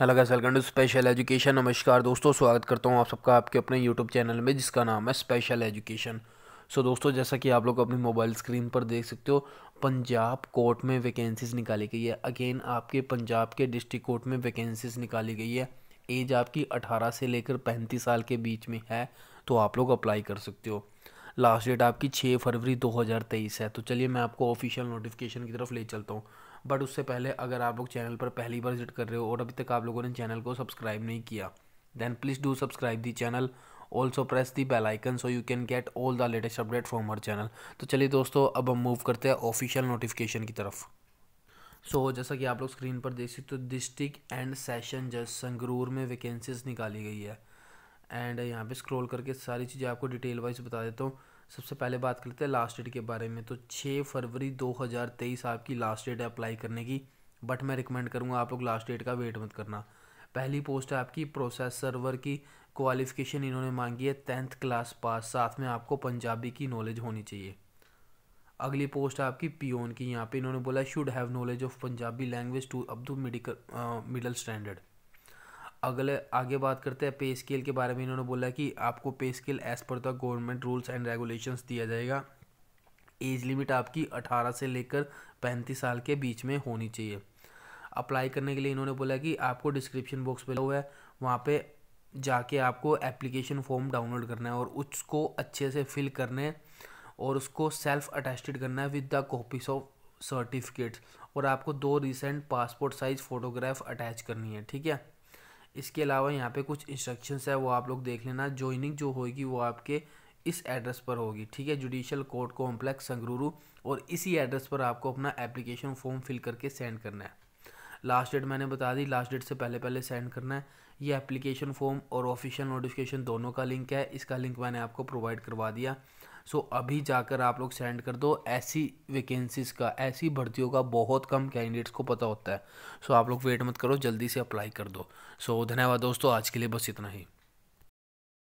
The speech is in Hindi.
hello welcome to special education नमस्कार दोस्तों स्वागत करता हूँ आप सबका आपके अपने यूट्यूब चैनल में जिसका नाम है स्पेशल एजुकेशन सो दोस्तों जैसा कि आप लोग अपनी मोबाइल स्क्रीन पर देख सकते हो पंजाब कोर्ट में वैकेंसीज़ निकाली गई है अगेन आपके पंजाब के डिस्ट्रिक्ट कोर्ट में वैकेंसीज़ निकाली गई है एज आपकी अठारह से लेकर पैंतीस साल के बीच में है तो आप लोग अप्लाई कर सकते हो लास्ट डेट आपकी छः फरवरी 2023 है तो चलिए मैं आपको ऑफिशियल नोटिफिकेशन की तरफ ले चलता हूँ बट उससे पहले अगर आप लोग चैनल पर पहली बार विजिट कर रहे हो और अभी तक आप लोगों ने चैनल को सब्सक्राइब नहीं किया then please do subscribe the channel also press the bell icon so you can get all the latest update from our channel तो चलिए दोस्तों अब हम मूव करते हैं ऑफिशियल नोटिफिकेशन की तरफ सो so, जैसा कि आप लोग स्क्रीन पर देख सकते हो तो डिस्ट्रिक्ट एंड सेशन जज संगरूर में वैकेंसीज निकाली गई है एंड यहाँ पे स्क्रॉल करके सारी चीज़ें आपको डिटेल वाइज बता देता हूँ सबसे पहले बात करते हैं लास्ट डेट के बारे में तो छः फरवरी 2023 आपकी लास्ट डेट है अप्लाई करने की बट मैं रिकमेंड करूँगा आप लोग लास्ट डेट का वेट मत करना पहली पोस्ट है आपकी प्रोसेस सर्वर की क्वालिफिकेशन इन्होंने मांगी है टेंथ क्लास पास साथ में आपको पंजाबी की नॉलेज होनी चाहिए अगली पोस्ट है आपकी पी की यहाँ पे इन्होंने बोला should have knowledge of Punjabi language to up to medical middle standard अगले आगे बात करते हैं पे स्केल के बारे में इन्होंने बोला कि आपको pay scale as per the government rules and regulations दिया जाएगा एज लिमिट आपकी अठारह से लेकर पैंतीस साल के बीच में होनी चाहिए अप्लाई करने के लिए इन्होंने बोला कि आपको डिस्क्रिप्शन बॉक्स में हुआ है वहाँ पे जाके आपको एप्लीकेशन फॉर्म डाउनलोड करना है और उसको अच्छे से फिल करने और उसको सेल्फ अटेस्टेड करना है with the copies of certificates और आपको दो recent passport size photograph attach करनी है ठीक है इसके अलावा यहाँ पे कुछ इंस्ट्रक्शंस है वो आप लोग देख लेना ज्वाइनिंग जो होगी वो आपके इस एड्रेस पर होगी ठीक है जुडिशल कोर्ट कॉम्प्लेक्स संगरूरू और इसी एड्रेस पर आपको अपना एप्लीकेशन फॉर्म फिल करके सेंड करना है लास्ट डेट मैंने बता दी लास्ट डेट से पहले पहले सेंड करना है ये एप्लीकेशन फॉर्म और ऑफिशियल नोटिफिकेशन दोनों का लिंक है इसका लिंक मैंने आपको प्रोवाइड करवा दिया सो so, अभी जाकर आप लोग सेंड कर दो ऐसी वैकेंसीज़ का ऐसी भर्तियों का बहुत कम कैंडिडेट्स को पता होता है सो so, आप लोग वेट मत करो जल्दी से अप्लाई कर दो सो so, धन्यवाद दोस्तों आज के लिए बस इतना ही